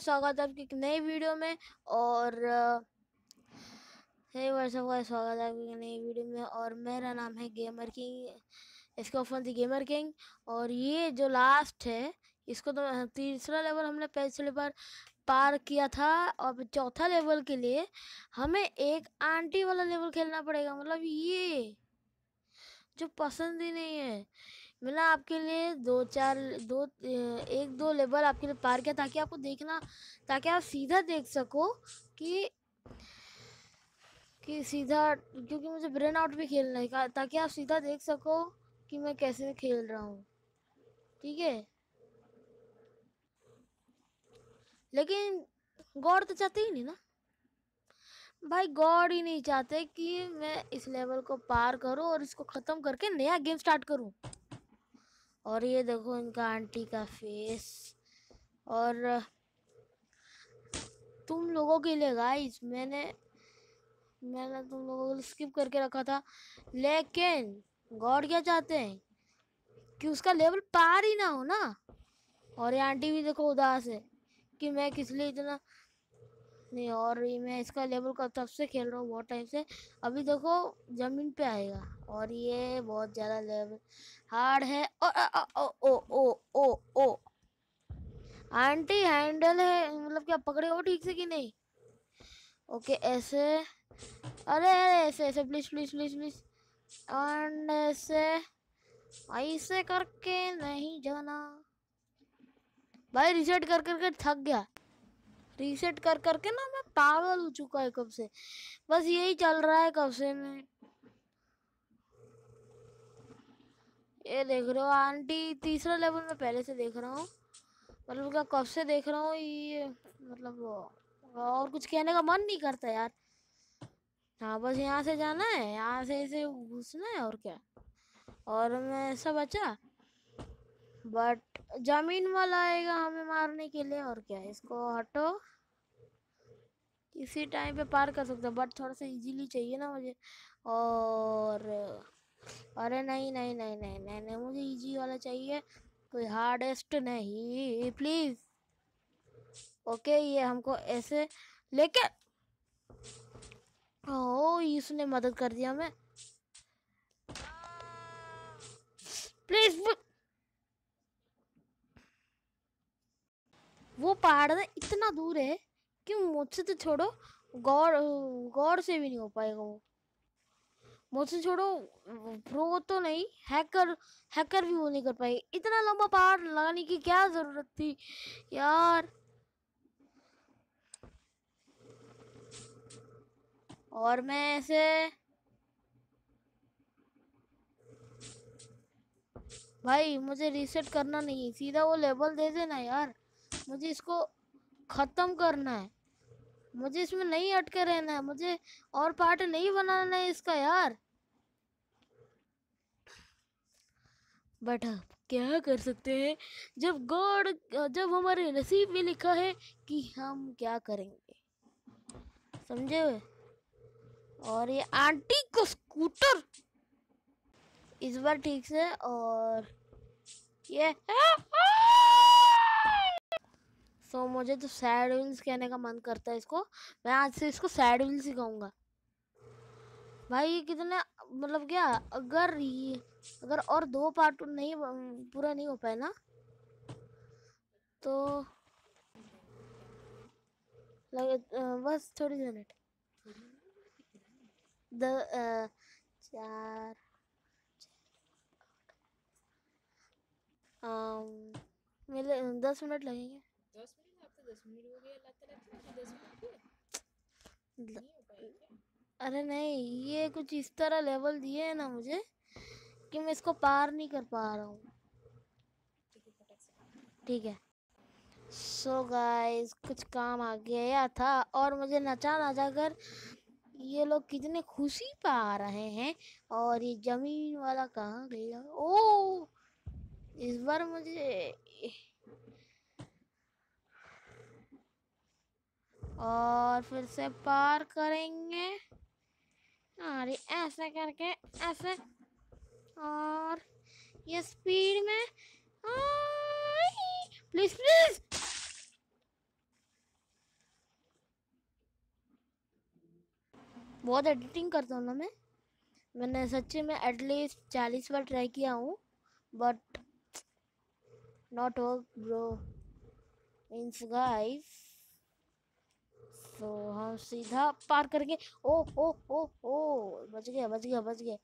स्वागत है आपकी एक नई वीडियो में और हे वर्ष का स्वागत है आपकी नई वीडियो में और मेरा नाम है गेमर किंग इसके फोन थी गेमर किंग और ये जो लास्ट है इसको तो तीसरा लेवल हमने पिछले बार पार किया था अब चौथा लेवल के लिए हमें एक आंटी वाला लेवल खेलना पड़ेगा मतलब ये जो पसंद ही नहीं है मैंने आपके लिए दो चार दो एक दो लेवल आपके लिए पार किया ताकि आपको देखना ताकि आप सीधा देख सको कि कि सीधा क्योंकि मुझे ब्रेन आउट भी खेलना है ताकि आप सीधा देख सको कि मैं कैसे खेल रहा हूँ ठीक है लेकिन गॉड तो चाहते ही नहीं ना भाई गॉड ही नहीं चाहते कि मैं इस लेवल को पार करूँ और इसको ख़त्म करके नया गेम स्टार्ट करूँ और ये देखो इनका आंटी का फेस और तुम लोगों के लिए गाइस मैंने मैंने तुम लोगों को स्किप करके रखा था लेकिन गॉड क्या चाहते हैं कि उसका लेवल पार ही ना हो ना और ये आंटी भी देखो उदास है कि मैं किस लिए इतना नहीं और मैं इसका लेवल का तब से खेल रहा हूँ बहुत टाइम से अभी देखो ज़मीन पे आएगा और ये बहुत ज़्यादा लेवल हार्ड है ओ ओ ओ ओ ओ ओ आंटी हैंडल है मतलब क्या पकड़े हो ठीक से कि नहीं ओके ऐसे अरे अरे ऐसे ऐसे please please please please and ऐसे ऐसे करके नहीं जाना भाई रिसेट कर करके थक गया रीसेट कर करके ना मैं पागल हो चुका है कब से बस यही चल रहा है कब से मैं ये देख रहे हो आंटी तीसरा लेवल में पहले से देख रहा हूँ मतलब क्या कब से देख रहा हूँ ये मतलब और कुछ कहने का मन नहीं करता यार हाँ बस यहाँ से जाना है यहाँ से इसे घुसना है और क्या और मैं सब अच्छा बट जमीन वाला आएगा हमें मारने के लिए और क्या इसको हटो किसी टाइम पे पार कर सकते बट थोड़ा सा इजीली चाहिए ना मुझे और अरे नहीं नहीं नहीं नहीं नहीं नहीं मुझे इजी वाला चाहिए कोई हार्डेस्ट नहीं प्लीज़ ओके ये हमको ऐसे लेके ओ इसने मदद कर दिया हमें प्लीज़ वो पहाड़ इतना दूर है कि मुझसे तो छोड़ो गौर गौर से भी नहीं हो पाएगा वो मुझसे छोड़ो प्रो तो नहीं हैकर हैकर भी वो नहीं कर पाए इतना लंबा पहाड़ लगाने की क्या ज़रूरत थी यार और मैं ऐसे भाई मुझे रीसेट करना नहीं सीधा वो लेवल दे देना यार मुझे इसको ख़त्म करना है मुझे इसमें नहीं अटके रहना है मुझे और पार्ट नहीं बनाना है इसका यार बट क्या कर सकते हैं जब गॉड जब हमारे नसीब में लिखा है कि हम क्या करेंगे समझे हुए और ये आंटी को स्कूटर इस बार ठीक से और ये आ, आ! सो तो so, मुझे तो सैड विल्स कहने का मन करता है इसको मैं आज से इसको सैड विल्स ही कहूँगा भाई ये कितने मतलब क्या अगर ये अगर और दो पार्ट नहीं पूरा नहीं हो पाए ना तो बस थोड़ी मिनट द चार मिले दस मिनट लगेंगे दस मिनट आप तो दस मिनट हो गया अल्लाह ताला की मुझे तो दस मिनट हो अरे नहीं ये कुछ इस तरह लेवल दिए है ना मुझे कि मैं इसको पार नहीं कर पा रहा हूँ ठीक है सो so गाइस कुछ काम आ गया था और मुझे नचा नचा कर ये लोग कितने खुशी पा रहे हैं और ये जमीन वाला कहाँ गया ओ इस बार मुझे और फिर से पार करेंगे अरे ऐसे करके ऐसे और ये स्पीड में प्लीज प्लीज बहुत एडिटिंग करता हूँ ना मैं मैंने सच्ची में एटलीस्ट चालीस बार ट्राई किया हूँ but not work bro means guys तो हम सीधा पार करके ओ ओ ओ ओ बच गया बच गया बच गया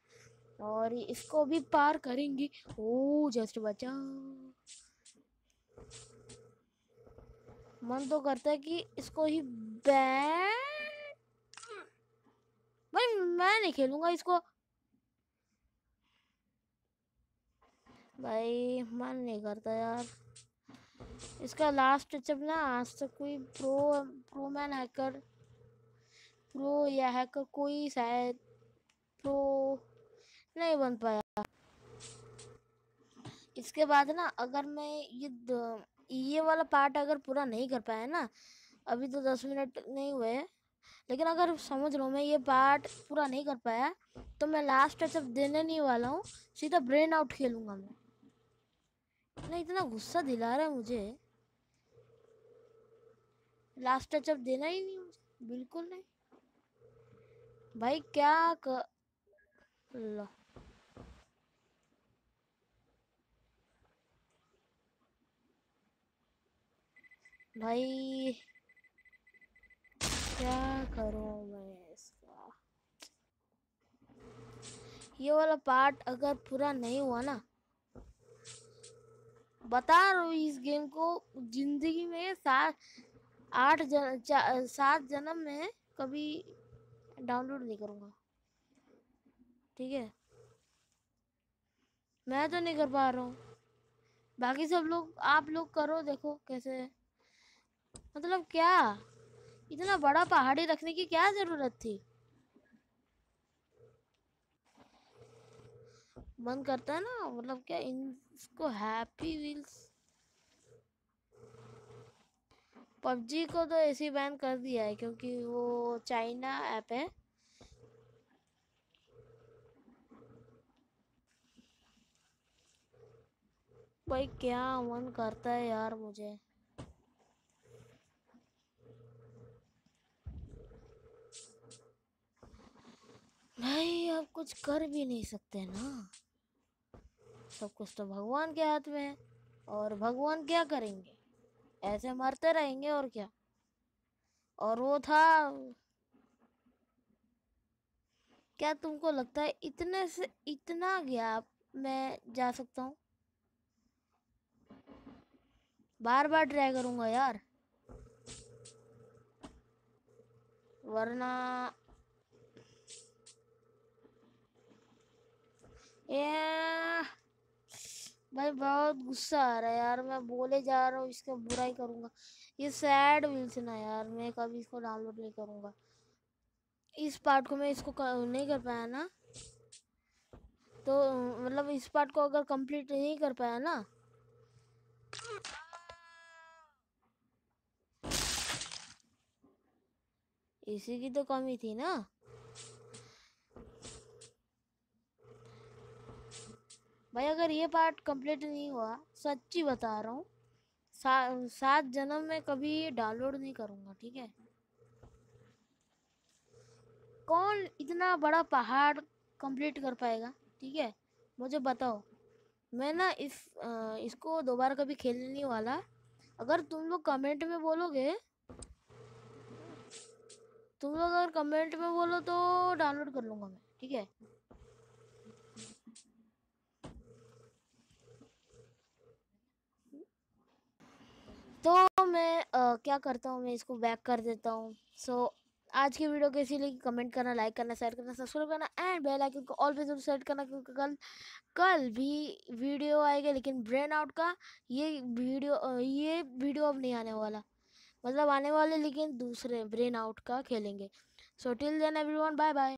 और इसको भी पार करेंगे ओ जस्ट बचा मन तो करता है कि इसको ही बै भाई मैं नहीं खेलूंगा इसको भाई मन नहीं करता यार इसका लास्ट टचअप ना आज तक कोई pro pro man hacker pro या हैकर कोई शायद प्रो नहीं बन पाया इसके बाद ना अगर मैं ये ये वाला पार्ट अगर पूरा नहीं कर पाया ना अभी तो दस मिनट नहीं हुए लेकिन अगर समझ लो मैं ये पार्ट पूरा नहीं कर पाया तो मैं लास्ट टचअप देने नहीं वाला हूँ सीधा ब्रेन आउट खेलूँगा मैं ना इतना गुस्सा दिला रहा है मुझे लास्ट टचअप देना ही नहीं मुझे बिल्कुल नहीं भाई क्या कर भाई क्या करो मैं इसका ये वाला पार्ट अगर पूरा नहीं हुआ ना बता रहा हूँ इस गेम को जिंदगी में सात आठ जन सात जन्म में कभी डाउनलोड नहीं करूँगा ठीक है मैं तो नहीं कर पा रहा हूँ बाकी सब लोग आप लोग करो देखो कैसे मतलब क्या इतना बड़ा पहाड़ी रखने की क्या ज़रूरत थी मन करता है ना मतलब क्या इसको हैप्पी व्हील्स पबजी को तो ऐसे बैन कर दिया है क्योंकि वो चाइना ऐप है भाई क्या मन करता है यार मुझे भाई आप कुछ कर भी नहीं सकते ना सब कुछ तो भगवान के हाथ में है और भगवान क्या करेंगे ऐसे मरते रहेंगे और क्या और वो था क्या तुमको लगता है इतने से इतना गैप मैं जा सकता हूँ बार बार ट्राई करूँगा यार वरना ये भाई बहुत गुस्सा आ रहा है यार मैं बोले जा रहा हूँ इसका बुरा ही करूँगा ये सैड विल्सन है यार मैं कभी इसको डाउनलोड नहीं करूँगा इस पार्ट को मैं इसको नहीं कर पाया ना तो मतलब इस पार्ट को अगर कंप्लीट नहीं कर पाया ना इसी की तो कमी थी ना भाई अगर ये पार्ट कंप्लीट नहीं हुआ सच्ची बता रहा हूँ सा, सात जन्म में कभी डाउनलोड नहीं करूँगा ठीक है कौन इतना बड़ा पहाड़ कंप्लीट कर पाएगा ठीक है मुझे बताओ मैं ना इस आ, इसको दोबारा कभी खेलने नहीं वाला अगर तुम लोग कमेंट में बोलोगे तुम लोग अगर कमेंट में बोलो तो डाउनलोड कर लूँगा मैं ठीक है तो मैं आ, क्या करता हूँ मैं इसको बैक कर देता हूँ सो so, आज की वीडियो कैसी लगी कमेंट करना लाइक करना शेयर करना सब्सक्राइब करना एंड बेल आइकन को ऑलवेज जरूर सेट करना क्योंकि कल कल भी वीडियो आएगा लेकिन ब्रेन आउट का ये वीडियो ये वीडियो अब नहीं आने वाला मतलब आने वाले लेकिन दूसरे ब्रेन आउट का खेलेंगे so till then everyone bye bye